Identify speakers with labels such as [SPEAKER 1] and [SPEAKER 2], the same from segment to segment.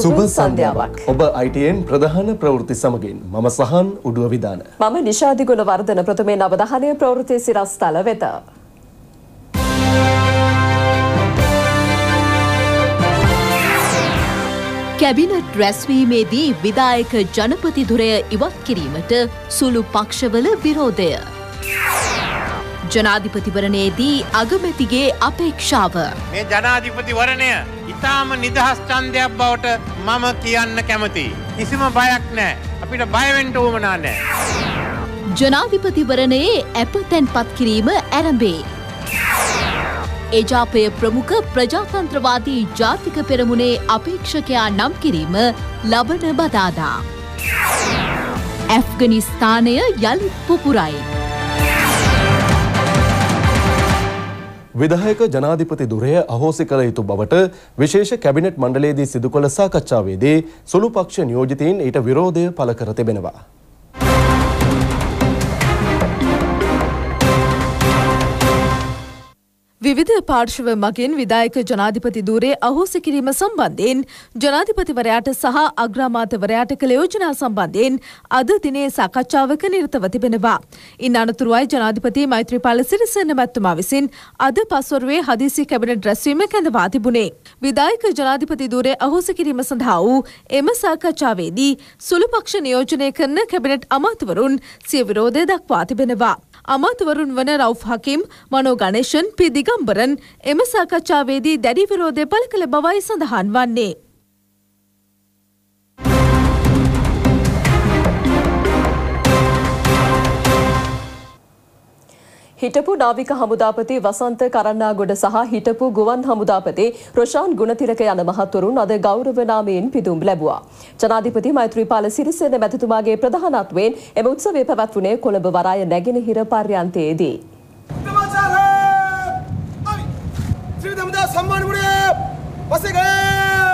[SPEAKER 1] සුබ සන්ධ්‍යාවක් ඔබ අයිටයෙන් ප්‍රධාන ප්‍රවෘති සමගින් මම සහන් උඩුව විධාන
[SPEAKER 2] මම නිශාධිගුණ වර්ධන ප්‍රථමේ නවදහනය ප්‍රවෘතිය සිරස්ථල වෙත.
[SPEAKER 3] කැබිනට් රැස්වීමේදී විදායක ජනපතිදුරය ඉවත් කිරීමට සුළු පක්ෂවල විරෝධය. ජනාධිපතිවරණයේදී අගමැතිගේ අපේක්ෂාව.
[SPEAKER 4] මේ ජනාධිපතිවරණය ඉතාම නිදහස් ඡන්දයක් බවට මම කියන්න කැමතියි. කිසිම බයක් නෑ. අපිට බයවෙන්ට ඕමනා නෑ.
[SPEAKER 3] ජනාධිපතිවරණයේ ඇප තැන්පත් කිරීම ඇරඹේ. ඒජාපය ප්‍රමුඛ ප්‍රජාතන්ත්‍රවාදී ජාතික පෙරමුණේ අපේක්ෂකයා නම් කිරීම ලබන බදාදා. ඇෆ්ගනිස්ථානය යළිත් පුපුරයි.
[SPEAKER 1] විධායක ජනාධිපති දුරය අහෝසි කළ යුතු බවට විශේෂ කැබිනට් මණ්ඩලයේදී සිදු කළ සාකච්ඡාවේදී සුළු පක්ෂ නියෝජිතයින් ඊට විරෝධය පළ කර තිබෙනවා.
[SPEAKER 5] විවිධ පාර්ශව මගින් විදායක ජනාධිපති ධූරයේ අහෝසි කිරීම සම්බන්ධයෙන් ජනාධිපතිවරයාට සහ අග්‍රාමාත්‍යවරයාට කළ යෝජනා සම්බන්ධයෙන් අද දිනේ සාකච්ඡාවක නිරතව තිබෙනවා. ඉන් අනතුරුවයි ජනාධිපති මෛත්‍රීපාල සිරිසේන මැතිතුමා විසින් අද පස්වරුවේ හදිසි කැබිනට් රැස්වීම කැඳවා තිබුණේ. විදායක ජනාධිපති ධූරයේ අහෝසි කිරීම සඳහා වූ එම සාකච්ඡාවේදී සුළු පක්ෂ නියෝජනය කරන කැබිනට් අමාත්‍යවරුන් සිය විරෝධය දක්වා තිබෙනවා. අමාතවරුන් වන රව් හකිම් මනෝ ගණේෂන් පිදිගම්බරන් එම සාකච්ඡාවේදී දැඩි විරෝධය පළ කළ බවයි සඳහන් වන්නේ.
[SPEAKER 2] හිටපු නාවික හමුදාපති වසන්ත කරන්නාගොඩ සහ හිටපු ගුවන් හමුදාපති රොෂාන් ගුණතිලක යන මහත්වරුන් අද ගෞරව නාමයෙන් පිදුම් ලැබුවා. ජනාධිපති මෛත්‍රීපාල සිරිසේන මැතිතුමාගේ ප්‍රධානත්වයෙන් එම උත්සවය පැවැත්වුණේ කොළඹ වරාය නැගෙනහිර පර්යන්තයේදී.
[SPEAKER 6] සම්මාන වසේ ගෑ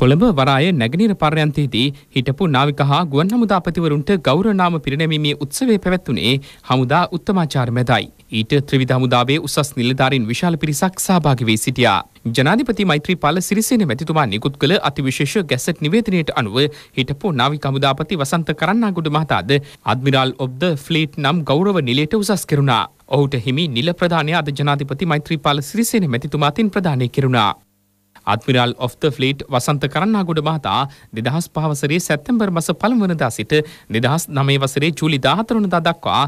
[SPEAKER 7] කොළඹ වරාය නැගනීර පර්යන්තයේදී හිටපු නාවික හා ගුවන් හමුදා අපතිවරුන්ට ගෞරවනාම පිරිනැමීමේ උත්සවය පැවැත්වුණේ හමුදා උත්තමාචාර මැදයි. ඊට ත්‍රිවිධ හමුදාවේ උසස් නිලධාරීන් විශාල පිරිසක් සහභාගී වී සිටියා. ජනාධිපති මෛත්‍රීපාල සිරිසේන මැතිතුමා නිකුත් කළ අතිවිශේෂ ගැසට් නිවේදනයට අනුව හිටපු නාවික හමුදාපති වසන්ත කරන්නාගොඩ මහතාද අද්මිරාල් ඔබ් ද ෆ්ලීට් නම් ගෞරව නිලයට උසස් කෙරුණා. ඔහුට හිමි නිල ප්‍රධානය අද ජනාධිපති මෛත්‍රීපාල සිරිසේන මැතිතුමා අතින් ප්‍රදානය කෙරුණා. අත්මිරාල් ඔෆ් ද ෆ්ලීට් වසන්ත කරන්නාගොඩ මහතා දෙදහස් පහවසරේ සැත්තැම්බර් මස පළමවනදා සිට දෙදහස් නමේ වසරේ ජූලි දාහතරනදා දක්වා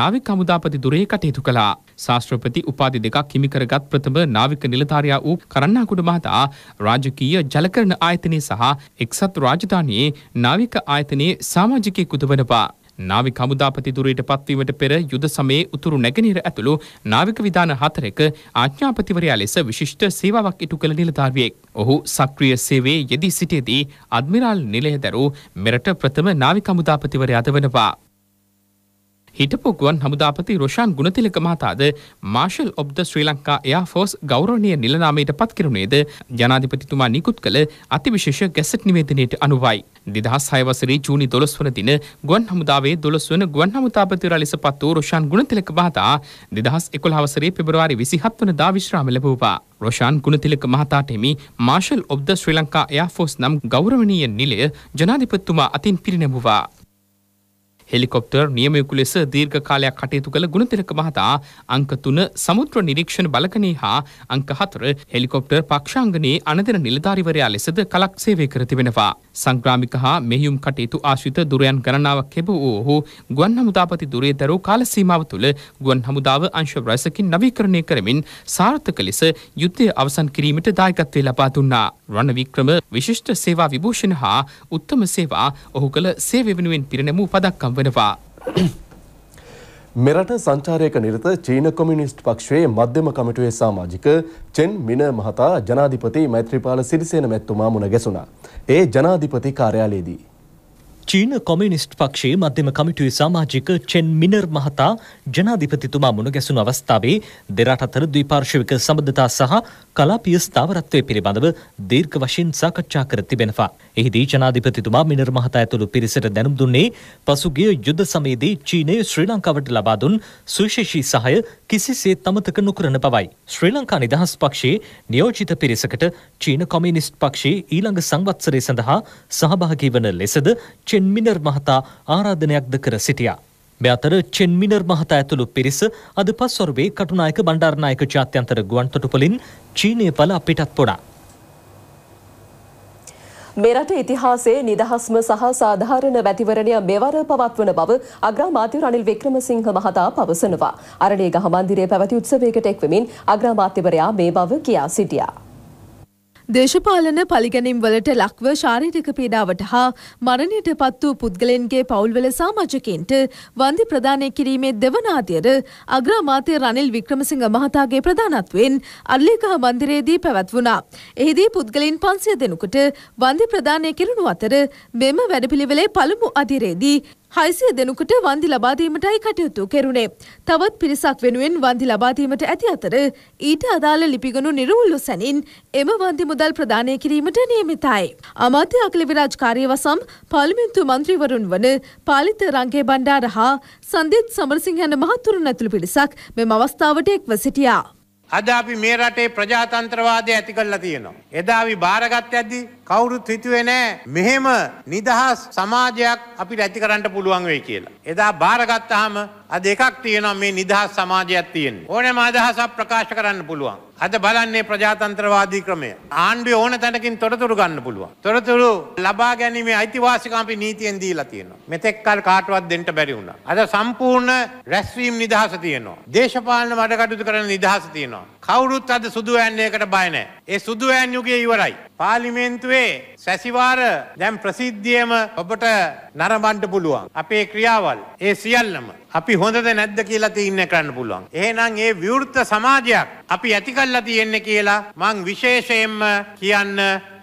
[SPEAKER 7] නාවික අමුදාපති දුරේ කටයුතු කළා. ශාස්ත්‍රපති උපාධි දෙකක් හිමිකරගත් ප්‍රථම නාවික නිලධාරයා වූ කරන්නාගොඩ මහතා රාජකීය ජලකරණ ආයතනය සහ එක්සත් රාජධානයේ නාවික ආයතනයේ සාමාජිකයෙකු වනවා. නාවික හමුදාපතිදුරයට පත්වීමට පෙර යුද සමයේ උතුරු නැගෙනහිර ඇතුළු නාවික විධාන හතරක ආඥාපතිවරයා ලෙස විශිෂ්ට සේවාවක් ඉටු කළ නිලධාරියෙක්. ඔහු සක්‍රිය සේවයේ යෙදී සිටියේදී අද්මිරාල් නිලයදරු මෙරට ප්‍රථම නාවික හමුදාපතිවරයාද වනවා. හිටපු ගුවන් හමුදාපති රොෂාන් ගුණතිලක මහතාද මාර්ශල් ඔබ්ද ශ්‍රී ලංකා එයා ෆෝස් ගෞරවනය නිලනාමයට පත්කිරුණේද ජනාධිපතිතුමා නිකුත් කළ අතිවිශේෂ ගැසට් නිවේදනයට අනුවයි. දෙදහස් හයවසරේ ජූනි දොළොස් වන දින ගුවන් හමුදාවේ දොළොස් වන ගුවන් හමුතාපතිවරයා ලෙස පත් වූ රොෂාන් ගුණතිලක මහතා දෙදහස් එකොළ හවසරේ පෙබරවාරි විසිහත් වන දා විශ්‍රාම ලැබූවා. රොෂාන් ගුණතිලක මහතාට හිමි මාර්ශල් ඔබ්ද ශ්‍රී ලංකා එයා ෆෝස් නම් ගෞරවනීය නිලය ජනාධිපතිතුමා අතින් පිරිනැමුවා. හෙලිකොප්ටර් නියමයකු ලෙස දීර්ඝ කාලයක් කටයුතු කළ ගුණතිරක මහතා අංක තුන සමුද්‍ර නිරීක්ෂණ බලකනේ හා අංක හතර හෙලිකොප්ටර් පක්ෂාංගනයේ අනදෙන නිලධාරිවරයා ලෙසද කලක් සේවය කර තිබෙනවා. සංග්‍රාමික හා මෙහියුම් කටයුතු ආශ්‍රිත දුරයන් ගණනාවක් හෙබ වූ ඔහු ගුවන් හමුදාපති දුරේ දරූ කාල සීමාව තුළ ගුවන් හමුදාව අංශ රැසකින් නවීකරණය කරමින් සාර්ථක ලෙස යුද්ධය අවසන් කිරීමට දායකත්වය ලබා දුන්නා. රණවික්‍රම විශිෂ්ට සේවා විභූෂණ හා උත්තම සේවා ඔහු කළ සේවය වෙනුවෙන් පිරිනැමූ පදක්කම් වන වෙනවා.
[SPEAKER 1] මෙරට සංචාරයක නිරත චීන කොමියුනිස්ට් පක්ෂයේ මධ්‍යම කමිටුවේ සමාජික චෙන් මින මහතා ජනාධිපති මෛත්‍රීපාල සිරිසේන මැතිතුමා මුණ ගැසුණා. ඒ ජනාධිපති කාර්යාලයේදී.
[SPEAKER 7] චීන කොමියුනිස්ට් පක්ෂයේ මධ්‍යම කමිටුවේ සමාජික චෙන් මිනර් මහතා ජනාධිපතිතුමා මුණ ගැසුණු අවස්ථාවේ දෙරට අතර ද්විපාර්ශවික සම්බන්ධතා සහ කලාපීය ස්ථාවරත්වය පිළිබඳව දීර්ඝ වශයෙන් සාකච්ඡා කර තිබෙනවා. එහිදී ජනාධිපතිතුමා මිනර් මහතා ඇතුළු පිරිසට දැනුම් දුන්නේ පසුගිය යුද සමයේදී චීනය ශ්‍රී ලංකාවට ලබා දුන් සුවිශේෂී සහය කිසිසේත් අමතක නොකරන බවයි. ශ්‍රී ලංකා නිදහස් පක්ෂයේ නියෝජිත පිරිසකට චීන කොමියුනිස්ට් පක්ෂයේ ඊළඟ සංවත්සරය සඳහා සහභාගී වන ලෙසද චෙන් මිනර් මහතා ආරාධනයක්ද කර සිටියා. මෙ අතර චෙන්මිනර් මහතා ඇතුළු පිරිස අද පස්වරුවේ කටුනායක බණ්ඩාරනායක ජාත්‍යන්තර ගුවන්තොටුපලින් චීනය පල අපිටත් පොඩා.
[SPEAKER 2] මෙරට ඉතිහාසයේ නිදහස්ම සහ සාධාරණ වැතිවරණය මෙවර පවත්වන බව අග්‍රාමාත්‍ය රනිල් වික්‍රමසිංහ මහතා පවසනවා. අරණේගහ මන්දිරයේ පැවති උත්සවයකට එක්වමින් අග්‍රාමාත්‍යවරයා මේ බව කියා සිටියා. දේශපාලන පලිගැනිම් වලට ලක්ව ශාරීරික පීඩාවට හා මරණයට
[SPEAKER 5] පත් වූ පුද්ගලයන්ගේ පවුල්වල සාමාජකයන්ට වන්දි ප්‍රදානය කිරීමේ දෙවන අදියර අග්‍රාමාත්‍ය රනිල් වික්‍රමසිංහ මහතාගේ ප්‍රධානත්වයෙන් අල්ලේකහ මන්දිරයේදී පැවැත්වුණා. එහිදී පුද්ගලයන් 500 දෙනෙකුට වන්දි ප්‍රදානය කෙරුණු අතර මෙම වැඩපිළිවෙලේ පළමු අදියරේදී හයිසිය දෙනුකට වන්දි ලබාදීමටයි කටයුතු කෙරුණේ. තවත් පිරිසක් වෙනුවෙන් වන්දි ලබාදීමට ඇති අතර ඊට අදාළ ලිපිගනු නිරවුල්ලු සැනින් එම වන්දි මුදල් ප්‍රදානය කිරීමට නියමිතයි. අමාත්‍ය අකල විරාජ්කාරය වසම් පාලිමින්තු මන්ත්‍රීවරුන් වන පාලිත රංගේ බණ්ඩාර හා සන්දිත් සමරසිංහන මහත්තුරුන් ඇතුළු පිරිසක් මෙම අවස්ථාවට එක්ව සිටියා.
[SPEAKER 4] අද අපි මේ රටේ ප්‍රජාතන්ත්‍රවාදය ඇති කරලා තියෙනවා. එදා අපි බාරගත් ඇද්දි කවුරුත් හිතුවේ නෑ මෙහෙම නිදහස් සමාජයක් අපිට ඇති කරන්න පුළුවන් වෙයි කියලා. එදා බාරගත්තාම අද එකක් තියෙනවා මේ නිදහස් සමාජයක් තියෙන්නේ. ඕනෑම අදහසක් ප්‍රකාශ කරන්න පුළුවන්. අද බලන්නේ ප්‍රජාතන්ත්‍රවාදී ක්‍රමය. ආණ්ඩුවේ ඕන තැනකින් තොරතුරු ගන්න පුළුවන්. තොරතුරු ලබා ගැනීමේ අයිතිවාසිකම් අපි නීතියෙන් දීලා තියෙනවා. මෙතෙක් කල් කාටවත් දෙන්න බැරි වුණා. අද සම්පූර්ණ රැස්වීම නිදහස තියෙනවා. දේශපාලන වැඩකටයුතු කරන නිදහස තියෙනවා. කවුරුත් අද සුදු ඈන්නයකට බය නැහැ. ඒ සුදු ඈන් යුගයේ ඉවරයි. පාර්ලිමේන්තුවේ සැසිවාර දැන් ප්‍රසිද්ධියම ඔබට නරඹන්න පුළුවන්. අපේ ක්‍රියාවල් ඒ සියල්ලම අපි හොඳද නැද්ද කියලා තීරණය කරන්න පුළුවන්. එහෙනම් ඒ විවෘත සමාජයක් අපි ඇති කරලා තියෙන්නේ කියලා මං විශේෂයෙන්ම කියන්න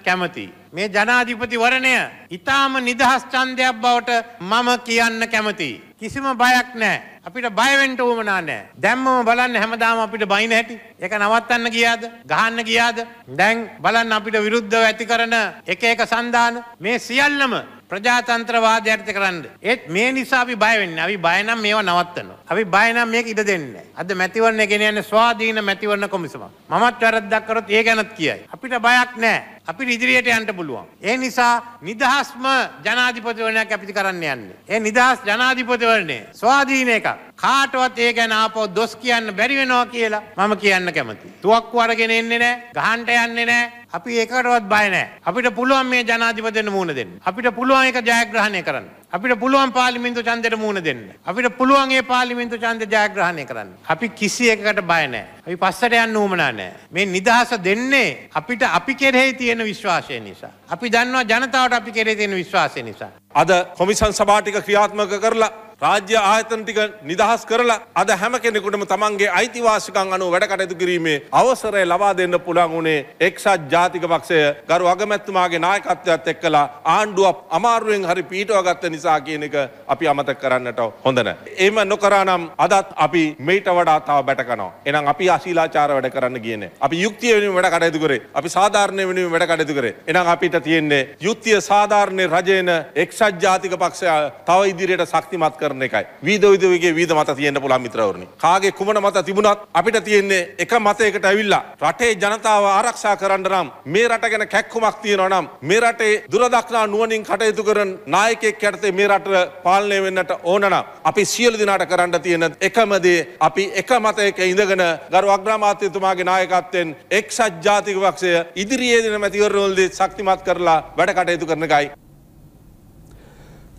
[SPEAKER 4] කැමතියි. මේ ජනාධිපතිවරණය ඉතාම නිදහස් ඡන්දයක් බවට මම කියන්න කැමතියි. කිසිම බයක් නැහැ. අපිට බය වෙන්න උවමනා නැහැ. දැම්මම බලන්න හැමදාම අපිට බයින හැටි. ඒක නවත්තන්න ගියාද? ගහන්න ගියාද? දැන් බලන්න අපිට විරුද්ධව ඇති කරන එක එක සඳහන් මේ සියල්ලම ප්‍රජාතන්ත්‍රවාදයට කරන්න. ඒත් මේ නිසා අපි බය වෙන්නේ. අපි බය නම් මේව නවත්තනවා. අපි බය නම් මේක ඉඩ දෙන්නේ නැහැ. අද මැතිවරණය ගෙන යන්නේ ස්වාධීන මැතිවරණ කොමිසම. මමත් වැරද්දක් කරොත් ඒ ගැනත් කියයි. අපිට බයක් නැහැ. අපිට ඉදිරියට යන්න පුළුවන්. ඒ නිසා නිදහස්ම ජනාධිපතිවරණයක් අපිට කරන්න යන්නේ. ඒ නිදහස් ජනාධිපතිවරණය ස්වාධීන එකක්. කාටවත් ඒ ගැන ආපහු දොස් කියන්න බැරි වෙනවා කියලා මම කියන්න කැමතියි. තුවක්කු අරගෙන එන්නේ නැහැ. ගහන්න යන්නේ නැහැ. අපි ඒකටවත් බය නැහැ. අපිට පුළුවන් මේ ජනාධිපතිවරයට මුහුණ දෙන්න. අපිට පුළුවන් ඒක ජයග්‍රහණය කරන්න. අපිට පුළුවන් පාර්ලිමේන්තු ඡන්දයට මුහුණ දෙන්න. අපිට පුළුවන් ඒ පාර්ලිමේන්තු ඡන්දය ජයග්‍රහණය කරන්න. අපි කිසි එකකට බය නැහැ. අපි පස්සට යන්න උවමනා නැහැ. මේ නිදහස දෙන්නේ අපිට අපි කෙරෙහි තියෙන විශ්වාසය නිසා. අපි දන්නවා ජනතාවට අපි කෙරෙහි තියෙන විශ්වාසය නිසා. අද
[SPEAKER 6] කොමිසම් සභා ටික ක්‍රියාත්මක කරලා රාජ්‍ය ආයතන ටික නිදහස් කරලා අද හැම කෙනෙකුටම තමන්ගේ අයිතිවාසිකම් අනුව වැඩ කටයුතු කිරීමේ අවසරය ලබා දෙන්න පුළුවන් උනේ එක්සත් ජාතික පක්ෂය ගරු අගමැතිතුමාගේ නායකත්වයත් එක්කලා ආණ්ඩුව අමාරුවෙන් හරි පීටව ගත්ත නිසා කියන එක අපි අමතක කරන්නට හොඳ නැහැ. එහෙම නොකරා නම් අදත් අපි මේට වඩා තව බැටකනවා. එහෙනම් අපි අශීලාචාර වැඩ කරන්න ගියනේ. අපි යුක්තිය වෙනුවෙන් වැඩ කටයුතු කරේ. අපි සාධාරණය වෙනුවෙන් වැඩ කටයුතු කරේ. එහෙනම් අපිට තියෙන්නේ යුක්තිය සාධාරණේ රජේන එක්සත් ජාතික පක්ෂය තව ඉදිරියට ශක්තිමත් කර කරන එකයි. වීද විදවගේ වීද මත තියෙන්න පුළුවන් මිත්‍රවරුනි. කාගේ කුමන මත තිබුණත් අපිට තියෙන්නේ එක මතයකට ඇවිල්ලා රටේ ජනතාව ආරක්ෂා කරන්න නම් මේ රට ගැන කැක්කුමක් තියෙනවා නම් මේ රටේ දුරදක්නා නුවණින් කටයුතු කරන නායකයෙක් යටතේ මේ රට පාලනය වෙන්නට ඕන නම් අපි සියලු දිනාට කරන්න තියෙන එකම දේ අපි එක මතයක ඉඳගෙන ගරු අග්‍රාමාත්‍යතුමාගේ නායකත්වයෙන් එක්සත් ජාතික පක්ෂය ඉදිරියේදීන මැතිවරණවලදී ශක්තිමත් කරලා වැඩ කටයුතු කරන එකයි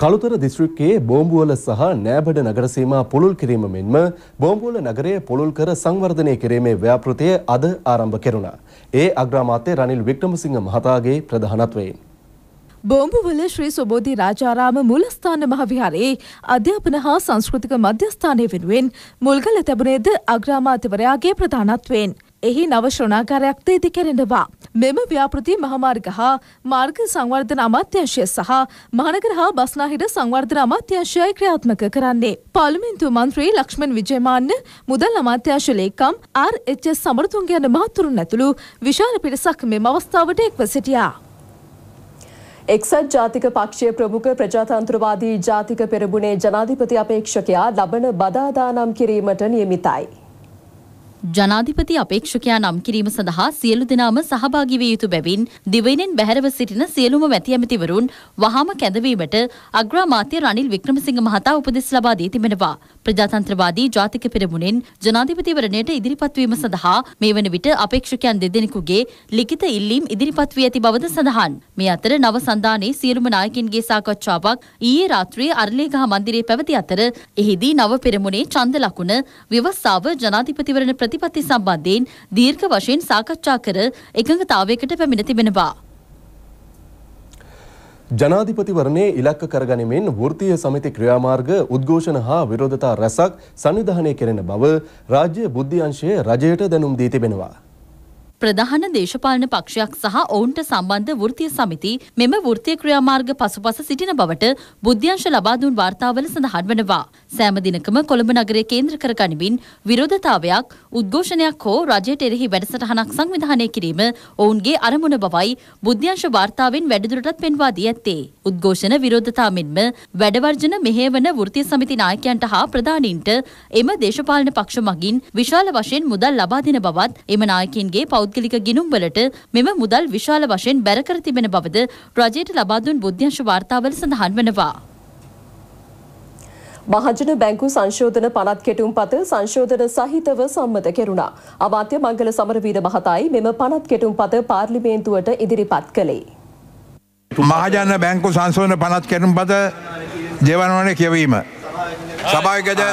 [SPEAKER 1] කළුතර දිස්ත්‍රික්කයේ බෝම්බුවල සහ නෑබඩ නගර සීමා පුළුල් කිරීම මෙන්ම බෝම්බුවල නගරය පුළුල් කර සංවර්ධනය කිරීමේ ව්‍යාපෘතිය අද ආරම්භ කෙරුණා. ඒ අග්‍රාමාත්‍ය රනිල් වික්‍රමසිංහ මහතාගේ ප්‍රධානත්වයෙන්.
[SPEAKER 5] බෝම්බුවල ශ්‍රී සුබෝධි රාජාරාම මුලස්ථාන මහවිහාරයේ අධ්‍යාපන හා සංස්කෘතික මධ්‍යස්ථානය වෙනුවෙන් මුල්ගල තැබුණේද අග්‍රාමාත්‍යවරයාගේ ප්‍රධානත්වයෙන්. එහි නව ශ්‍රණාකාරයක් ද ඉදිකැරෙනවා. මෙම ව්‍යාපෘති මහමාර්ග හා මාර්ග සංවර්ධන අමාත්‍යංශය සහ මහනගර හා බස්නාහිර සංවර්ධන අමාත්‍යංශයයි ක්‍රියාත්මක කරන්නේ. පාර්ලිමේන්තු මන්ත්‍රී ලක්ෂ්මන් විජයමාන්න මුදල් අමාත්‍යංශ ලේකම් ආර් එච් එස් සමරතුංග යන මහතුරුන් ඇතුළු විශාල පිරිසක් මෙම
[SPEAKER 2] අවස්ථාවට එක්ව සිටියා. එක්සත් ජාතික පක්ෂය ප්‍රමුඛ ප්‍රජාතන්ත්‍රවාදී ජාතික පෙරමුණේ ජනාධිපති අපේක්ෂකයා ලබන බදාදානම් කිරීමට නියමිතයි.
[SPEAKER 8] ජනාධිපති අපේක්ෂකයා නම් කිරීම සඳහා සියලු දෙනාම සහභාගී විය යුතු බැවින් දිවයිනෙන් බැහැරව සිටින සියලුම මැති ඇමතිවරුන් වහාම කැඳවීමට අග්‍රාමාත්‍ය රනිල් වික්‍රමසිංහ මහතා උපදෙස් ලබා දී තිබෙනවා. ප්‍රජාතන්ත්‍රවාදී ජාතික පෙරමුණෙන් ජනාධිපතිවරණයට ඉදිරිපත් වීම සඳහා මේ වන විට අපේක්ෂකයන් දෙදෙනෙකුගේ ලිඛිත ඉල්ලීම් ඉදිරිපත් වී ඇති බවද සඳහන්. මේ අතර නව සන්ධානයේ සියලුම නායකින්ගේ සාකච්ඡාවක් ඊයේ රාත්‍රියේ අරලේගහ මන්දිරයේ පැවති අතර එහිදී නව පෙරමුණේ ඡන්ද ලකුණ ව්‍යවස්ථාව ජනාධිපතිවරණ ප්‍රති ප්‍රතිපත්ති සම්බන්ධයෙන් දීර්ඝ වශයෙන් සාකච්ඡා කර එකඟතාවයකට පැමිණ තිබෙනවා.
[SPEAKER 1] ජනාධිපතිවරණයේ ඉලක්ක කරගනිමින් වෘත්තීය සමිති ක්‍රියාමාර්ග උද්ඝෝෂණ හා විරෝධතා රැසක් සංවිධානය කෙරෙන බව රාජ්‍ය බුද්ධි අංශයේ රජයට දැනුම් දී තිබෙනවා.
[SPEAKER 8] ප්‍රධාන දේශපාලන පක්ෂයක් සහ ඔවුන්ට සම්බන්ධ වෘත්තීය සමිති මෙම වෘත්තීය ක්‍රියාමාර්ග පසුපස සිටින බවට බුද්ධ්‍යංශ ලබා දුන් වාර්තාවල සඳහන් වනවා. සෑම දිනකම කොළඹ නගරය කේන්ද්‍ර කර ගනිමින් විරෝධතාවයක් උද්ඝෝෂණයක් හෝ රජයට එරෙහි වැඩසටහනක් සංවිධානය කිරීම ඔවුන්ගේ අරමුණ බවයි බුද්ධ්‍යංශ වාර්තාවෙන් වැඩිදුරටත් පෙන්වා දී ඇත්තේ. උද්ඝෝෂණ විරෝධතා මෙන්ම වැඩවර්ජන මෙහෙවන වෘත්තීය සමිති නායකයන්ට හා ප්‍රධානීන්ට එම දේශපාලන පක්ෂ මගින් විශාල වශයෙන් මුදල් ලබා දෙන බවත් එම නායකින්ගේ පෞද්ගලික පෞද්ගලික ගිණුම්වලට මෙම මුදල් විශාල වශයෙන් බැර කර තිබෙන බවද රජයට ලබා දුන් බුද්ධ්‍යංශ වාර්තාවල සඳහන් වනවා.
[SPEAKER 2] මහජන බැංකු සංශෝධන පනත් කෙටුම් පත සංශෝධන සහිතව සම්මත කෙරුණා. අමාත්‍ය මංගල සමරවීර මහතායි මෙම පනත් කෙටුම් පත පාර්ලිමේන්තුවට ඉදිරිපත් කළේ.
[SPEAKER 9] මහජන බැංකු සංශෝධන පනත් කෙටුම් පත ජෙවනවන කියවීම. සභාගද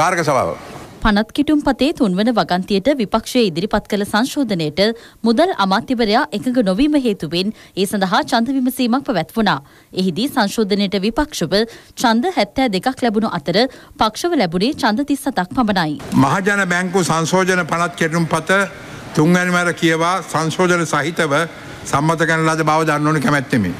[SPEAKER 9] කාර්ග සභාව.
[SPEAKER 8] පනත් කිටුම් පතේ තුන්වන වගන්තියට විපක්ෂය ඉදිරිපත් කළ සංශෝධනයට මුදල් අමාත්‍යවරයා එකඟ නොවීම හේතුවෙන් ඒ සඳහා චන්ද විමසීමක් පැවැත්වුණා. එහිදී සංශෝධනයට විපක්ෂව ඡන්ද 72ක් ලැබුණු අතර පක්ෂව ලැබුණේ ඡන්ද 37ක් පමණයි.
[SPEAKER 9] මහජන බැංකු සංශෝධන පනත් කිටුම් පත තුන්වැනි මැර කියවා සංශෝධන සහිතව සම්මත කරන ලද බව දන්නවන කැමැත්තෙමි.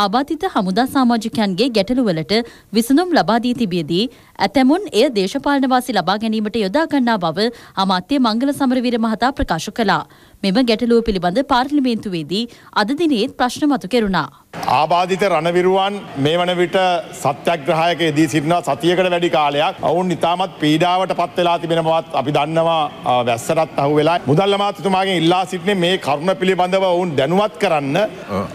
[SPEAKER 8] ආබාධිත හමුදා සමාජිකයන්ගේ ගැටලුවලට විසඳුම් ලබා දී තිබියදී ඇතැමුන් එය දේශපාලනවාසි ලබා ගැනීමට යොදා ගන්නා බව අමාත්‍ය මංගල සමරවීර මහතා ප්‍රකාශ කළා. මෙම ගැටලුව පිළිබඳ පාර්ලිමේන්තුවේදී අද දිනේත් ප්‍රශ්න මතු කෙරුණා.
[SPEAKER 9] ආබාධිත රණවිරුවන් මේ වන විට සත්‍යග්‍රහයක දී සිටිනවා සතියකට වැඩි කාලයක් ඔවුන් ඉතාමත් පීඩාවට පත් වෙලා තිබෙනවත් අපි දන්නවා වැස්සරත් අහු වෙලා මුදල්ල මාතතුමාගේ ඉල්ලා සිටිනේ මේ කරුණ පිළිබඳව ඔවුන් දැනුවත් කරන්න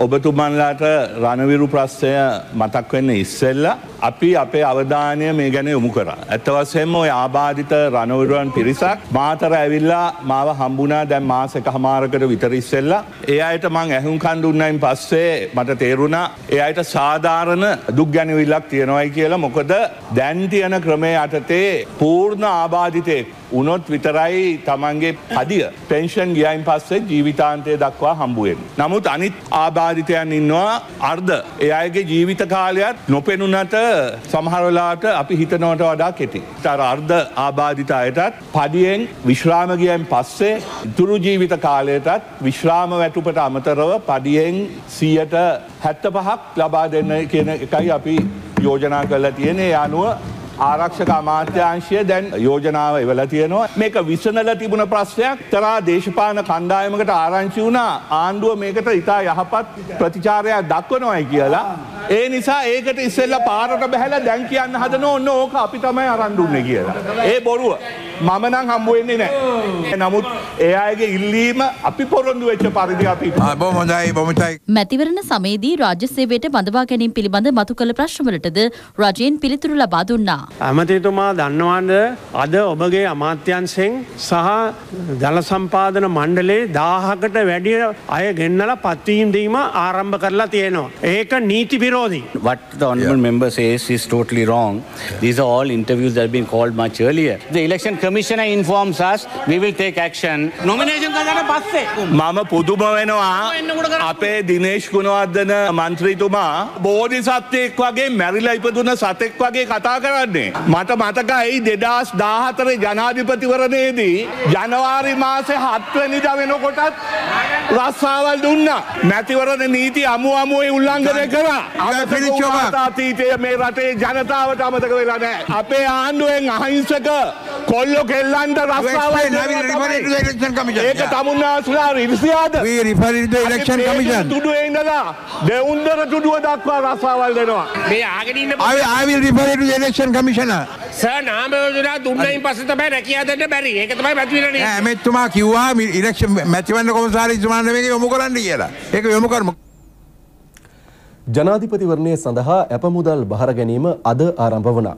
[SPEAKER 9] ඔබතුමන්ලාට රණවිරු ප්‍රශ්නය මතක් වෙන්න ඉස්සෙල්ල අපි අපේ අවධානය මේ ගැන යොමු කර. ඇත්තවස්සෙම ඔය ආබාධිත රණවරුවන් පිරිසක් මාතර ඇවිල්ලා මාව හම්බුනා දැන් මාසක හමාරකට විතරිස්සෙල්ලා ඒ අයට මං ඇහුම් කණ්ඩුන්නයින් පස්සේ මට තේරුණා එයට සාධාරණ දුක් ගැනවිල්ලක් තියෙනවයි කියලා මොකද දැන්තියන ක්‍රමය අටතේ පූර්ණ ආබාධිතයෙක් උනොත් විතරයි තමන්ගේ පදිය පෙන්ෂන් ගියයින් පස්සේ ජීවිතාන්තය දක්වා හම්බුවෙන්. නමුත් අනිත් ආබාධිතයන් ඉන්නවා අර්ධ ඒ අයගේ ජීවිත කාලයක් නොපෙනුනට සමහරලාට අපි හිතනවට වඩා කෙටි. තර අර්ධ ආබාධිත අයටත් පඩියෙන් විශ්‍රාම ගියන් පස්සේ තුරු ජීවිත කාලයටත් විශ්‍රාම වැටුපට අමතරව පඩියෙන් සියට හැත්ත පහක් ලබා දෙන්න කියන එකයි අපි යෝජනා කරලා තියෙනේ යනුව ආරක්ෂක අමාත්‍යංශය දැන් යෝජනාව එවල තියෙනවා මේක විසනල තිබුණ ප්‍රශ්නයක් තරා දේශපාන කණ්ඩායමකට ආරංචි වුණා ආණ්ඩුව මේකට ඉතා යහපත් ප්‍රතිචාරයක් දක්වනොයි කියලා ඒ නිසා ඒකට ඉස්සෙල්ල පාරට බැහලා දැන් කියන්න හදන ඔන්න ඕක අපි තමයි අරන්ඩුන්න කියලා. ඒ බොරුව මමනං හම්බුවෙන්නේ නෑ. නමුත් ඒ අයගේ ඉල්ලීම අපි පොරොන්දු වෙච්ච
[SPEAKER 4] පරිදි අපි හොඳයි බොමටයි.
[SPEAKER 8] මැතිවරණ සමේදී රාජ්‍යසේවයට බඳවා ගැනීම පිළිබඳ මතු කළ ප්‍රශ්නවලටද රජයෙන් පිළිතුරු ලබා දුන්නා.
[SPEAKER 4] ඇමතිතුමා දන්නවාද අද ඔබගේ අමාත්‍යන්සෙන් සහ ජල සම්පාදන මණ්ඩලේ දාහකට වැඩිය අය ගෙන්නල පත්වීන්දීම ආරම්භ කරලා තියෙනවා. ඒක නීති පිරෝ Vinodi. What the Honourable yeah. Member says is totally wrong. Yeah. These are all interviews that have been called much earlier. The Election Commissioner informs us we will take action. Nomination කරන්න පස්සේ. මම පුදුම
[SPEAKER 9] වෙනවා අපේ දිනේශ් ගුණවර්ධන මන්ත්‍රීතුමා බෝධි සත්වයෙක් වගේ මැරිලා ඉපදුන සතෙක් වගේ කතා කරන්නේ. මට මතකයි දෙදස් දාහතර ජනාධිපතිවරණයේදී ජනවාරි මාසේ හත්වනිද වෙනකොටත් රස්සාවල් දුන්න. මැතිවරණ නීති අමු අමුවේ උල්ලංඝනය කරා. පිරිච්ච තාතීතය මේ රටේ ජනතාවට අමතක වෙලා නෑ. අපේ ආණ්ඩුවෙන් අහිංසක කොල්ලො කෙල්ලන්ට රස්සාාව ඒක තමුන්නාසලා රිසියාද ක්ෂන් කමිෂන් තුඩුව ඉඳලා දෙවුන්දර තුඩුව දක්වා රස්සාවල් දෙනවා.
[SPEAKER 4] මේ ආගෙනන්න ආවිල් රිපරට එලක්ෂන් කමිෂන. නාමයෝජනා දුන්නයින් පසත බෑ රැකියාදන්න බැරි ඒකතමයි පැත්විලන
[SPEAKER 1] ඇමෙත්තුමා කිව්වා ඉරක්ෂ මැතිවන්න කොමසාරි තුමාන්ගේ යොමු කරන්න කියලා ඒක යොමු කරමක්. ජනාධිපතිවරණය සඳහා ඇප මුදල් බහර ගැනීම අද ආරම්භ වුණා.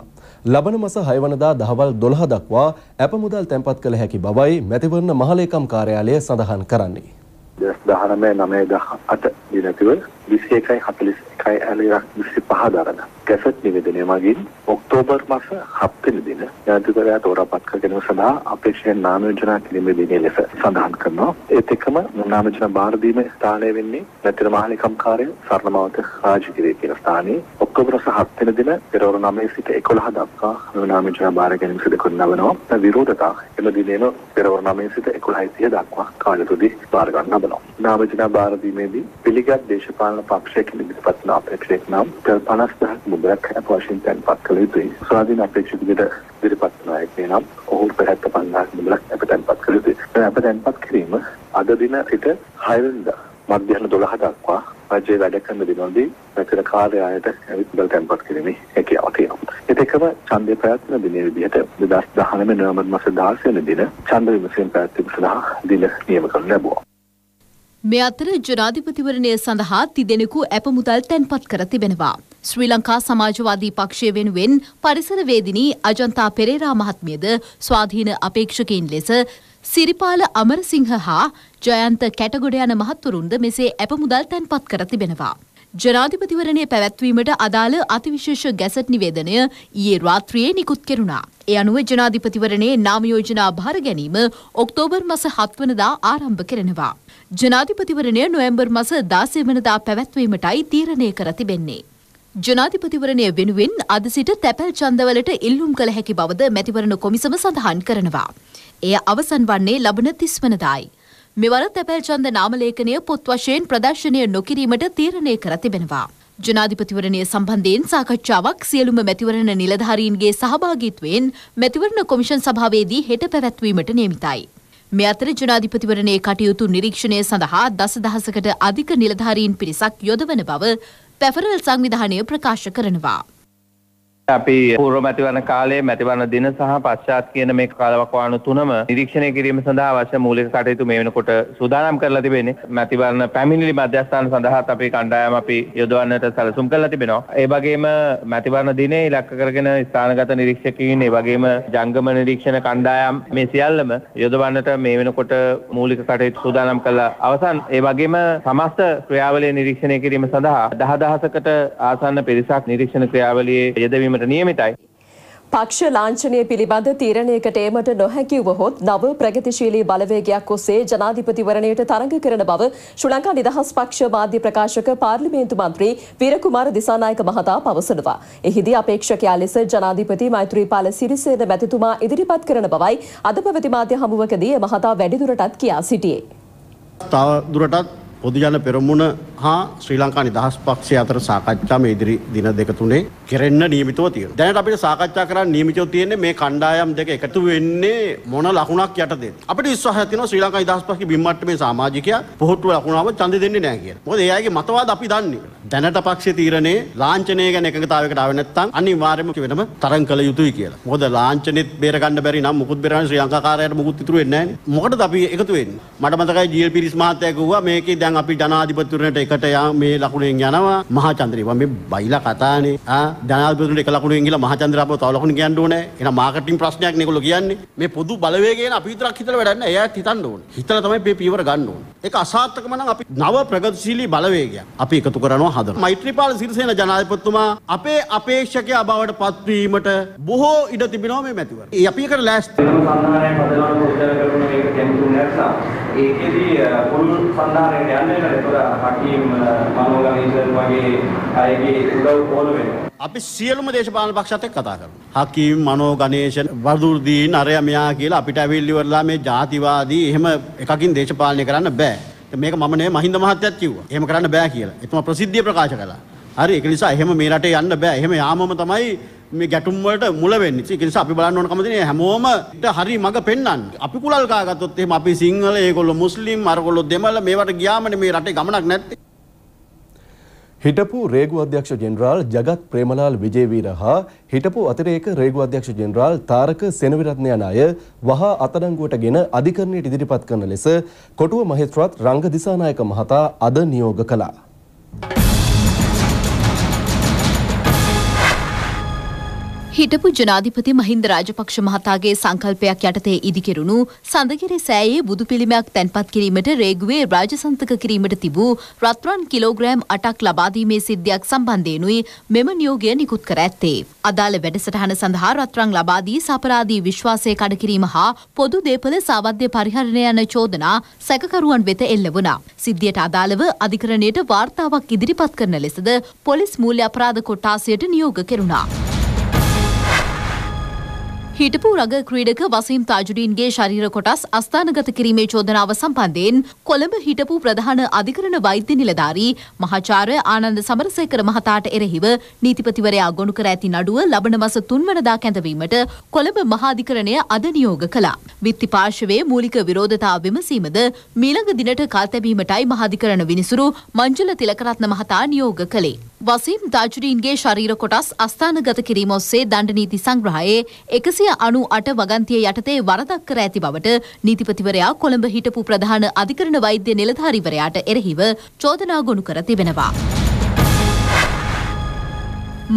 [SPEAKER 1] ලබන මස 6 වනදා දහවල් 12 දක්වා ඇප මුදල් තැන්පත් කළ හැකි බවයි මැතිවරණ මහලේකම් කාර්යාලය සඳහන් කරන්නේ.
[SPEAKER 10] 19 9 18 දිනතිවල විසි එකයි හතලිස් එකයි ඇලයක් විසි පහ දරන ගැසට් නිවදනය මගින් ඔක්තෝබර් මස හප්තෙන දින ජාතිකරයා තෝරපත් කරගෙන සඳහා අපේක්ෂයෙන් නාමයෝජනා කිරීමේ දිනේ ලෙස සඳහන් කරනවා ඒත් එක්කම නාමයෝජනා බාරදීම ස්ථානය වෙන්නේ නැතිර මහලිකම් කාර්ය සරණමාවත රාජගිරිය කියන ස්ථානයේ ඔක්තෝබර් මස හප්තෙන දින පෙරවරු 9 සිට 11 දක්වා නාමයෝජනා බාර ගැනීම සිදු කරනවා විරෝධතා එම දිනේම පෙරවරු 9 සිට 11:30 දක්වා කාලය තුදී බාර ගන්න ලබනවා නාමයෝජනා බාරදීමේදී පිළිගත් දේශපාලන ප්‍රධාන පක්ෂයකින් ඉදිරිපත් වන අපේක්ෂයක් නම් රුපියල් 50000ක් මුදලක් අප වශයෙන් තැන්පත් කළ යුතුයි. ස්වාධීන අපේක්ෂක විදිහට ඉදිරිපත් වන අයෙක් නම් ඔහු පැහැත්ත 50000ක් මුදලක් අප තැන්පත් කළ යුතුයි. අප තැන්පත් කිරීම අද දින සිට 6 වෙනිදා මධ්‍යහන 12 දක්වා රජයේ වැඩ කරන දිනවලදී රැකෙන කාර්යාලයට ඇවිත් බල තැන්පත් කිරීමේ හැකියාව තියෙනවා. ඒත් එකම ඡන්දය ප්‍රයත්න දිනේ විදිහට 2019 නොවැම්බර් මාස 16 වෙනි දින ඡන්ද විමසීම් පැවැත්වීම සඳහා දින නියම කරන ලැබුවා.
[SPEAKER 3] මේ අතර ජනාධිපතිවරණය සඳහා තිදෙනෙකු ඇප මුදල් තැන්පත් කර තිබෙනවා. ශ්‍රී ලංකා සමාජවාදී පක්ෂය වෙනුවෙන් පරිසරවේදිනී අජන්තා පෙරේරා මහත්මියද ස්වාධීන අපේක්ෂකයින් ලෙස සිරිපාල අමරසිංහ හා ජයන්ත කැටගොඩ යන මහත්තුරුන්ද මෙසේ ඇප මුදල් තැන්පත් කර තිබෙනවා. ජනාධිපතිවරණය පැවැත්වීමට අදාළ අතිවිශේෂ ගැසට් නිවේදනය ඊයේ රාත්‍රියේ නිකුත් කෙරුණා. ඒ අනුව ජනාධිපතිවරණයේ නාම යෝජනා භාර ගැනීම ඔක්තෝබර් මස 7 වනදා ආරම්භ කරනවා. ජනාධිපතිවරණය නොවැම්බර් මස 16 වනදා පැවැත්වීමටයි තීරණය කර තිබෙන්නේ. ජනාධිපතිවරණය වෙනුවෙන් අද සිට තැපැල් ඡන්දවලට ඉල්ලුම් කළ හැකි බවද මැතිවරණ කොමිසම සඳහන් කරනවා. එය අවසන් වන්නේ ලබන 30 වනදායි. මෙවර තැපැල් ඡන්ද නාමලේඛනය පොත් වශයෙන් ප්‍රදර්ශනය නොකිරීමට තීරණය කර තිබෙනවා. ජනාධිපතිවරණය සම්බන්ධයෙන් සාකච්ඡාවක් සියලුම මැතිවරණ නිලධාරීන්ගේ සහභාගීත්වයෙන් මැතිවරණ කොමිෂන් සභාවේදී හෙට පැවැත්වීමට නියමිතයි. මේ අතර ජනාධිපතිවරණයේ කටයුතු නිරීක්ෂණය සඳහා දසදහසකට අධික නිලධාරීන් පිරිසක් යොදවන බව පැෆරල් සංවිධානය ප්‍රකාශ කරනවා.
[SPEAKER 4] අපි පූර්ව මැතිවරණ කාලයේ මැතිවරණ දින සහ පශ්චාත් කියන මේ කාලවකවානු තුනම නිරීක්ෂණය කිරීම සඳහා අවශ්‍ය මූලික කටයුතු මේ වෙනකොට සූදානම් කරලා තිබෙන්නේ. මැතිවරණ පැමිණිලි මධ්‍යස්ථාන සඳහාත් අපි කණ්ඩායම අපි යොදවන්නට සැලසුම් කරලා තිබෙනවා. ඒ වගේම මැතිවරණ දිනේ ඉලක්ක කරගෙන ස්ථානගත නිරීක්ෂකයින් ඒ වගේම ජංගම නිරීක්ෂණ කණ්ඩායම් මේ සියල්ලම යොදවන්නට මේ වෙනකොට මූලික කටයුතු සූදානම් කළා අවසන්. ඒ වගේම සමස්ත ක්‍රියාවලිය නිරීක්ෂණය කිරීම සඳහා දහදහසකට ආසන්න පිරිසක් නිරීක්ෂණ ක්‍රියාවලියේ යෙදවීම කිරීමට නියමිතයි.
[SPEAKER 2] පක්ෂ ලාංචනය පිළිබඳ තීරණයකට ඒමට නොහැකිවහොත් නව ප්‍රගතිශීලී බලවේගයක් ඔස්සේ ජනාධිපතිවරණයට තරඟ කරන බව ශ්‍රී ලංකා නිදහස් පක්ෂ මාධ්‍ය ප්‍රකාශක පාර්ලිමේන්තු මන්ත්‍රී වීරකුමාර දිසානායක මහතා පවසනවා. එහිදී අපේක්ෂකයා ලෙස ජනාධිපති මෛත්‍රීපාල සිරිසේන මැතිතුමා ඉදිරිපත් කරන බවයි අද පැවති මාධ්‍ය හමුවකදී මහතා වැඩිදුරටත් කියා සිටියේ.
[SPEAKER 11] තව දුරටත් පොදුජන පෙරමුණ හා ශ්‍රී ලංකා නිදහස් පක්ෂය අතර සාකච්ඡා මේ ඉදිරි දින දෙක තුනේ කෙරෙන්න නියමිතව තියෙනවා. දැනට අපිට සාකච්ඡා කරන්න නියමිතව තියෙන්නේ මේ කණ්ඩායම් දෙක එකතු වෙන්නේ මොන ලකුණක් යටතේද? අපිට විශ්වාසය තියෙනවා ශ්‍රී ලංකා නිදහස් පක්ෂයේ බිම්මට්ටමේ සමාජිකයා පොහොට්ටුව ලකුණාව ඡන්දෙ දෙන්නේ නැහැ කියලා. මොකද ඒ අයගේ මතවාද අපි දන්නේ. දැනට පක්ෂයේ තීරණේ ලාංඡනය ගැන එකඟතාවයකට ආවේ නැත්නම් අනිවාර්යයෙන්ම වෙනම තරඟ කළ යුතුයි කියලා. මොකද ලාංඡනෙත් බේරගන්න බැරි නම් මුකුත් බේරගන්න ශ්‍රී ලංකාකාරයන්ට මුකුත් ඉතුරු වෙන්නේ නැහැ. මොකටද අපි එකතු වෙන්නේ? මට මතකයි ජීල් පිරිස් මහත්තයා කිව්වා මේකේ දැන් අපි ජනාධිපතිවරණයට දෙකට යා මේ ලකුණෙන් යනවා මහාචන්ද්‍රේ මම මේ බයිලා කතානේ ආ ජනාධිපතිතුමා එක ලකුණෙන් ගිහලා මහාචන්ද්‍ර ආපහු තව ලකුණෙන් කියන්න ඕනේ එහෙනම් මාකටිං ප්‍රශ්නයක් මේගොල්ලෝ කියන්නේ මේ පොදු බලවේගයෙන් අපි විතරක් හිතලා වැඩක් නැහැ එයාත් හිතන්න ඕනේ හිතලා තමයි මේ පීවර ගන්න ඕනේ ඒක අසාර්ථකම නම් අපි නව ප්‍රගතිශීලී බලවේගයක් අපි එකතු කරනවා හදනවා මෛත්‍රීපාල සිරිසේන ජනාධිපතිතුමා අපේ අපේක්ෂකයා බවට පත්වීමට බොහෝ ඉඩ තිබෙනවා මේ මැතිවරණ. ඒ අපි එකට ලෑස්ති.
[SPEAKER 1] සම්මානයේ පදනම උදව් කරන මේක කැමති නැත්නම් ඒකෙදී පුළුල් සම්මානයේ යන්නේ නැහැ. ඒක හකී ඉතින් මනෝ ගමේෂන් වගේ අයගේ උදව් ඕන වෙනවා.
[SPEAKER 11] අපි සියලුම දේශපාලන පක්ෂත් එක්ක කතා කරමු. හකීම් මනෝ ගණේෂන් වදුර්දීන් අරයා මෙයා කියලා අපිට ඇවිල්ලි වරලා මේ ಜಾතිවාදී එහෙම එකකින් දේශපාලනය කරන්න බෑ. මේක මම නෙවෙයි මහින්ද මහත්තයත් කිව්වා. එහෙම කරන්න බෑ කියලා. එතුමා ප්‍රසිද්ධිය ප්‍රකාශ කළා. හරි ඒක නිසා එහෙම මේ රටේ යන්න බෑ. එහෙම යාමම තමයි මේ ගැටුම් වලට මුල වෙන්නේ. ඒක නිසා අපි බලන්න ඕන කම තියෙන හැමෝම හරි මඟ පෙන්වන්න. අපි කුලල් කා ගත්තොත් එහෙම අපි සිංහල, ඒගොල්ලෝ මුස්ලිම්, අරගොල්ලෝ දෙමළ මේවට ගියාමනේ මේ රටේ ගමනක් නැත්තේ.
[SPEAKER 1] හිටපු රේගු අධ්‍යක්ෂ ජෙනරාල් ජගත් ප්‍රේමලාල් විජේවීර හා හිටපු අතිරේක රේගු අධ්‍යක්ෂ ජෙනරාල් තාරක සෙනවිරත්න යන අය වහා අත්අඩංගුවට ගෙන අධිකරණයට ඉදිරිපත් කරන ලෙස කොටුව මහේත්‍රාත් රංග දිසානායක මහතා අද නියෝග කළා.
[SPEAKER 3] හිටපු ජනාධිපති මහින්ද රාජපක්ෂ මහතාගේ සංකල්පයක් යටතේ ඉදිකෙරුණු සඳගිරි සෑයේ බුදු පිළිමයක් තැන්පත් කිරීමට රේගුවේ රාජසන්තක කිරීමට තිබූ රත්රන් කිලෝග්‍රෑම් අටක් ලබාදීමේ සිද්ධියක් සම්බන්ධයෙනුයි මෙම නියෝගය නිකුත් කර ඇත්තේ. අදාළ වැඩසටහන සඳහා රත්රන් ලබාදී සපරාදී විශ්වාසය කඩකිරීම හා පොදු දේපල සාවද්‍ය පරිහරණය යන චෝදනා සැකකරුවන් වෙත එල්ල වුණා. සිද්ධියට අදාළව අධිකරණයට වාර්තාවක් ඉදිරිපත් කරන ලෙසද පොලිස් මූල්‍ය අපරාධ කොට්ටාසයට නියෝග කෙරුණා. හිටපු රග ක්‍රීඩක වසීම් තාජුඩීන්ගේ ශරීර කොටස් අස්ථානගත කිරීමේ චෝදනාව සම්බන්ධයෙන් කොළඹ හිටපු ප්‍රධාන අධිකරණ වෛද්‍ය නිලධාරී මහාචාර්ය ආනන්ද සමරසේකර මහතාට එරෙහිව නීතිපතිවරයා ගොනු කර ඇති නඩුව ලබන මස තුන්වනදා කැඳවීමට කොළඹ මහාධිකරණය අද නියෝග කළා. විත්ති පාර්ශවයේ මූලික විරෝධතා විමසීමද මීළඟ දිනට කල්තැබීමටයි මහාධිකරණ විනිසුරු මංජුල තිලකරත්න මහතා නියෝග කළේ. වසීම් තාජරීන්ගේ ශරීර කොටස් අස්ථානගත කිරීම ඔස්සේ දණ්ඩ නීති සංග්‍රහයේ එකසිය අනු අට වගන්තිය යටතේ වරදක් කර ඇති බවට නීතිපතිවරයා කොළඹ හිටපු ප්‍රධාන අධිකරණ වෛද්‍ය නිලධාරිවරයාට එරෙහිව චෝදනා ගොනු කර තිබෙනවා.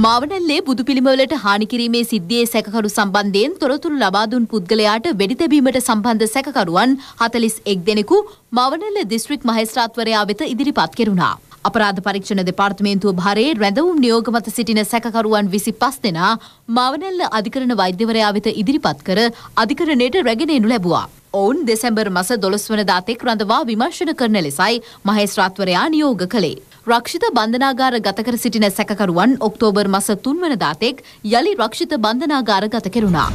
[SPEAKER 3] මාවනල්ලේ බුදු පිළිමවලට හානිකිරීමේ සිද්ධියේ සැකකරු සම්බන්ධයෙන් තොරතුරු ලබාදුන් පුද්ගලයාට වෙඩිතැබීමට සම්බන්ධ සැකකරුවන් හතලිස් එක් දෙනෙකු මවනල්ල දිස්ත්‍රික් මහේස්ත්‍රාත්වරයා වෙත ඉදිරිපත් කෙරුණා. අපරාධ පරීක්ෂණ දෙපාර්තමේන්තුව භාරයේ රැඳවුම් නියෝග මත සිටින සැකකරුවන් 25 දෙනා මවනැල්ල අධිකරණ වෛද්‍යවරයා වෙත ඉදිරිපත් කර අධිකරණයට රැගෙන එනු ලැබුවා. ඔවුන් දෙසැම්බර් මස 12 වනදා තෙක් රඳවා විමර්ශන කරන ලෙසයි මහේස්ත්‍රාත්වරයා නියෝග කළේ. රක්ෂිත බන්ධනාගාර ගත කර සිටින සැකකරුවන් ඔක්තෝබර් මස 3 වනදා තෙක් යලි රක්ෂිත බන්ධනාගාර ගත කෙරුණා.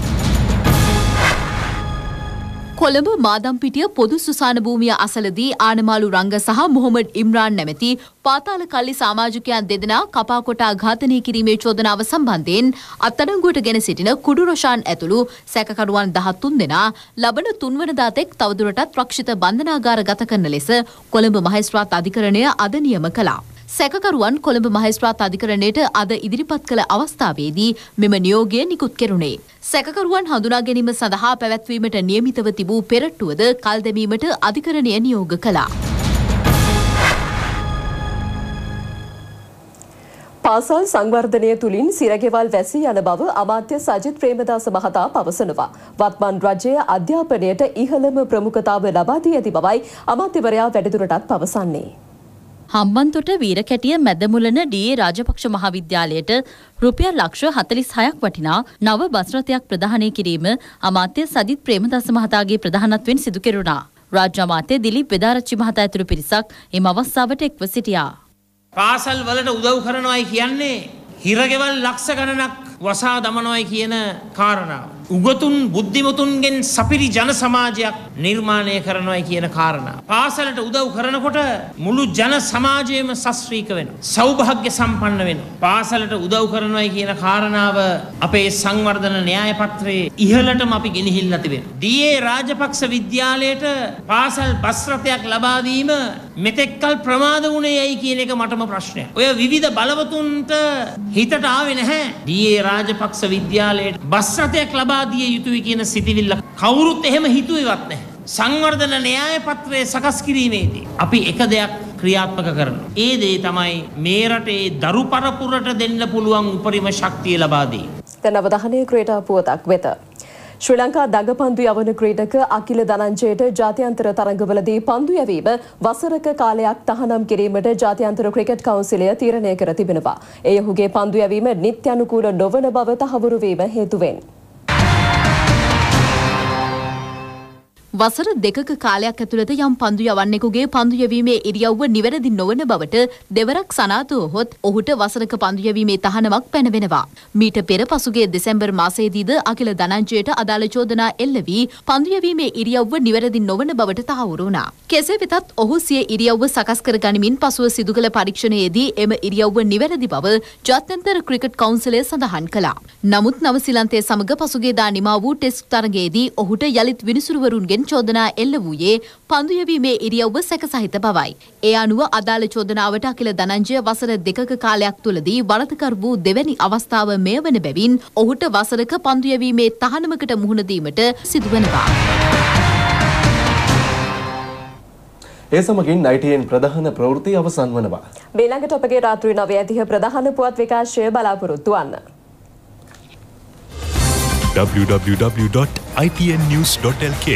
[SPEAKER 3] කොළඹ මාදම්පිටිය පොදු සුසාන භූමිය අසලදී ආනමාලු රංග සහ මොහොමඩ් ඉම්රාන් නැමැති පාතාල කල්ලි සමාජිකයන් දෙදෙනා කපා කොටා ඝාතනය කිරීමේ චෝදනාව සම්බන්ධයෙන් අත්අඩංගුවට ගෙන සිටින කුඩු රොෂාන් ඇතුළු සැකකරුවන් 13 දෙනා ලබන තුන්වනදා තෙක් තවදුරටත් රක්ෂිත බන්ධනාගාර ගත කරන ලෙස කොළඹ මහේස්ත්‍රාත් අධිකරණය අද නියම කළා. සැකකරුවන් කොළඹ මහේස්ත්‍රාත් අධිකරණයට අද ඉදිරිපත් කළ අවස්ථාවේදී මෙම නියෝගය නිකුත් කෙරුණේ. සැකකරුවන් හඳුනා ගැනීම සඳහා පැවැත්වීමට නියමිතව තිබූ පෙරට්ටුවද කල් දැමීමට අධිකරණය නියෝග කළා.
[SPEAKER 2] පාසල් සංවර්ධනය තුළින් සිරගෙවල් වැසී යන බව අමාත්‍ය සජිත් ප්‍රේමදාස මහතා පවසනවා. වත්මන් රජය අධ්‍යාපනයට ඉහළම ප්‍රමුඛතාව ලබා දී ඇති බවයි අමාත්‍යවරයා වැඩිදුරටත් පවසන්නේ.
[SPEAKER 8] හම්බන්තොට වීරකැටිය මැදමුලන ඩී රාජපක්ෂ මහාවිද්‍යාලයට රුපියල් ලක්ෂ 46ක් වටිනා නව බස් රථයක් ප්‍රදානය කිරීම අමාත්‍ය සජිත් ප්‍රේමදාස මහතාගේ ප්‍රධානත්වයෙන් සිදු කෙරුණා. රාජ්‍ය අමාත්‍ය දිලීප් බෙදාරච්චි මහතා ඇතුළු පිරිසක් එම අවස්ථාවට එක්ව සිටියා.
[SPEAKER 4] පාසල් වලට උදව් කරනවායි කියන්නේ හිරගෙවල් ලක්ෂ ගණනක් වසා දමනොයි කියන කාරණාව.
[SPEAKER 7] උගතුන් බුද්ධිමතුන්ගෙන්
[SPEAKER 4] සපිරි ජන සමාජයක් නිර්මාණය කරනොයි කියන කාරණාව. පාසලට උදව් කරනකොට මුළු ජන සමාජයම සස්්‍රීක වෙන. සෞභාග්‍ය සම්පන්න වෙන. පාසලට උදව් කරනොයි කියන කාරණාව අපේ සංවර්ධන න්‍යායපත්‍රයේ ඉහලටම අපි ගෙනහිල් ඇතිවෙන. දියේ රාජපක්ෂ විද්‍යාලයට පාසල් බස්රථයක් ලබාදීම මෙතෙක්කල් ප්‍රමාද වුණේ ඇයි කියන එක මටම ප්‍රශ්නය. ඔය විධ බලවතුන්ට හිතට ආවෙ නැහැ දියේ රාජපක්ෂ විද්‍යාලයට බස් රථයක් ලබා දිය යුතුයි කියන සිතිවිල්ල කවුරුත් එහෙම හිතුවේවත් නැහැ. සංවර්ධන න්‍යාය පත්‍රය සකස් කිරීමේදී අපි එක දෙයක් ක්‍රියාත්මක කරනවා. ඒ දේ තමයි මේ රටේ දරු පරපුරට දෙන්න පුළුවන් උපරිම ශක්තිය ලබා දීම.
[SPEAKER 2] දැන් අවධානය ක්‍රීඩා පුවතක් වෙත. ශ්‍රී ලංකා දඟපන්දු යවන ක්‍රීඩක අකිල දනංජයට ජාත්‍යන්තර තරඟවලදී පන්දු යැවීම වසරක කාලයක් තහනම් කිරීමට ජාත්‍යන්තර ක්‍රිකට් කවුන්සිලය තීරණය කර තිබෙනවා. එය ඔහුගේ පන්දු යැවීම නිත්‍යනුකූල නොවන බව තහවුරු වීම හේතුවෙන්.
[SPEAKER 3] වසර දෙකක කාලයක් ඇතුළත යම් පන්දු යවන්නෙකුගේ පන්දු යවීමේ ඉරියව්ව නිවැරදි නොවන බවට දෙවරක් සනාතව හොත් ඔහුට වසරක පන්දු යවීමේ තහනමක් පැනවෙනවා. මීට පෙර පසුගිය දෙසැම්බර් මාසයේදීද අකිල ධනංජයට අදාළ චෝදනා එල්ල වී පන්දු යවීමේ ඉරියව්ව නිවැරදි නොවන බවට තහවුරු වුණා. කෙසේ වෙතත් ඔහු සිය ඉරියව්ව සකස් කර ගනිමින් පසුව සිදු කළ පරීක්ෂණයේදී එම ඉරියව්ව නිවැරදි බව ජාත්‍යන්තර ක්‍රිකට් කවුන්සිලය සඳහන් කළා. නමුත් නවසිලන්තය සමග පසුගේදා නිමා වූ ටෙස්ට් තරගයේදී ඔහුට යළිත් විනිසුරුවරුන්ගෙන් චෝදනා එල්ල වූයේ පන්දුයවීමේ ඉරියව්ව සැක සහිත බවයි. ඒ අනුව අදාළ චෝදනාවට අකිල දනංජය වසර දෙකක කාලයක් තුළදී වලතකර වූ දෙවැනි අවස්ථාව මෙය වන බැවින් ඔහුට වසරක පන්දුයවීමේ තහනමකට මුහුණදීමට සිදුවනවා.
[SPEAKER 1] ඒ සමගින් ITN ප්‍රධාන ප්‍රවෘත්ති අවසන් වනවා.
[SPEAKER 2] මේ ළඟට අපගේ රාත්‍රී 9:30 ප්‍රධාන පුවත් විකාශය බලාපොරොත්තු වන්න.
[SPEAKER 1] www.itnnews.lk